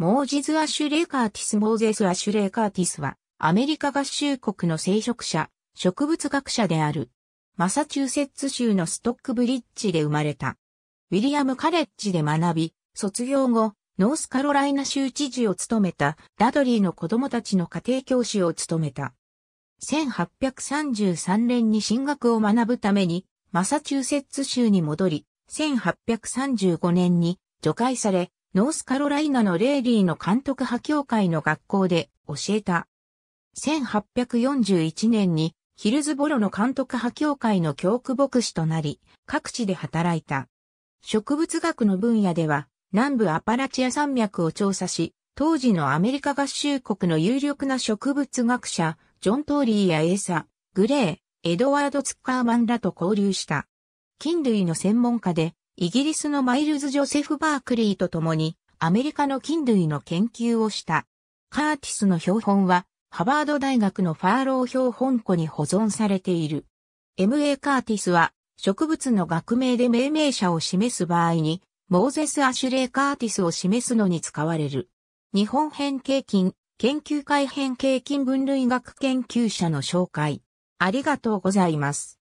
モージズ・アシュレイ・カーティス・モーゼス・アシュレイ・カーティスは、アメリカ合衆国の聖職者、植物学者である。マサチューセッツ州のストックブリッジで生まれた。ウィリアム・カレッジで学び、卒業後、ノースカロライナ州知事を務めたラドリーの子供たちの家庭教師を務めた。1833年に進学を学ぶためにマサチューセッツ州に戻り、1835年に除外され、ノースカロライナのレイリーの監督派協会の学校で教えた。1841年にヒルズボロの監督派協会の教区牧師となり、各地で働いた。植物学の分野では、南部アパラチア山脈を調査し、当時のアメリカ合衆国の有力な植物学者、ジョン・トーリーやエーサ、グレー、エドワード・ツッカーマンらと交流した。菌類の専門家で、イギリスのマイルズ・ジョセフ・バークリーと共に、アメリカの菌類の研究をした。カーティスの標本は、ハバード大学のファーロー標本庫に保存されている。M.A. カーティスは、植物の学名で命名者を示す場合に、モーゼス・アシュレイ・カーティスを示すのに使われる。日本変形菌、研究会変形菌分類学研究者の紹介。ありがとうございます。